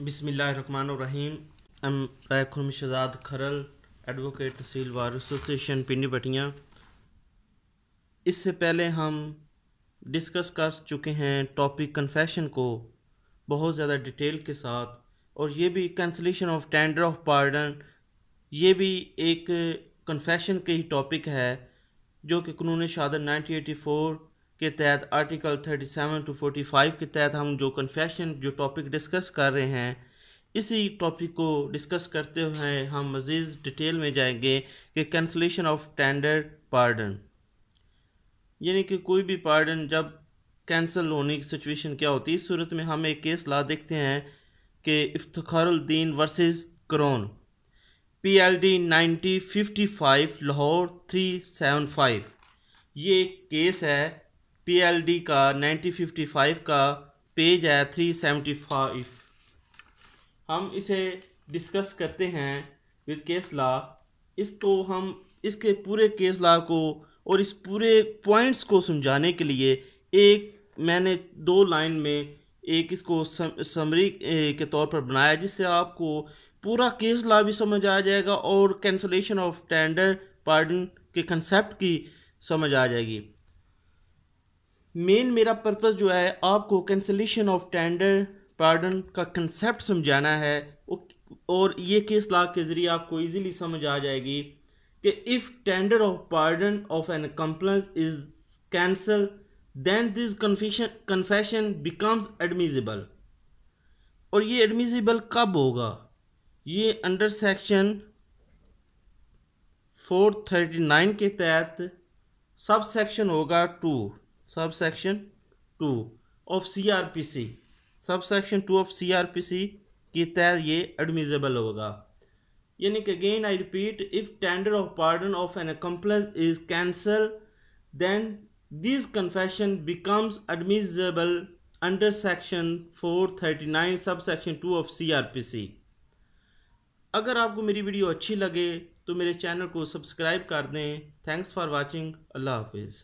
बिसमीम एम रायखुर्म शहजाद खरल एडवोकेट तहसील वार एसोसिएशन पिंडी बटियाँ इससे पहले हम डिस्कस कर चुके हैं टॉपिक कन्फेशन को बहुत ज़्यादा डिटेल के साथ और ये भी cancellation of tender of pardon ये भी एक कन्फेशन के ही टॉपिक है जो कि कानून शादर नाइनटीन एटी फ़ोर के तहत आर्टिकल 37 टू 45 के तहत हम जो कन्फेशन जो टॉपिक डिस्कस कर रहे हैं इसी टॉपिक को डिस्कस करते हुए हम मज़ीद डिटेल में जाएंगे कि कैंसलेशन ऑफ टेंडर पार्डन यानी कि कोई भी पार्डन जब कैंसल होने की सिचुएशन क्या होती है इस सूरत में हम एक केस ला देखते हैं कि Iftaruddin versus crown P L D ninety fifty five Lahore three seven five ये केस है पीएलडी का फाइव का पेज है 375 हम इसे डिस्कस करते हैं विद केस ला इसको हम इसके पूरे केस ला को और इस पूरे पॉइंट्स को समझाने के लिए एक मैंने दो लाइन में एक इसको समरी के तौर पर बनाया जिससे आपको पूरा केस ला भी समझ आ जाएगा और कैंसलेशन ऑफ टेंडर पार्डन के कंसेप्ट की समझ आ जाएगी मेन मेरा पर्पस जो है आपको कैंसलेशन ऑफ टेंडर पार्डन का कंसेप्ट समझाना है और ये केस लॉ के ज़रिए आपको इजीली समझ आ जाएगी कि if tender of pardon of an accomplice is cancel then this confession confession becomes admissible और ये एडमिजिबल कब होगा ये अंडर सेक्शन 439 के तहत सब सेक्शन होगा two subsection two of C R P C subsection two of C R P C के तहत ये एडमिजेबल होगा यानी कि again I repeat if tender of pardon of an accomplice is cancel then this confession becomes admissible thirty nine 439 subsection two of CRPC अगर आपको मेरी video अच्छी लगे तो मेरे चैनल को सब्सक्राइब कर दें थैंक्स फॉर वॉचिंग अल्लाह हाफिज़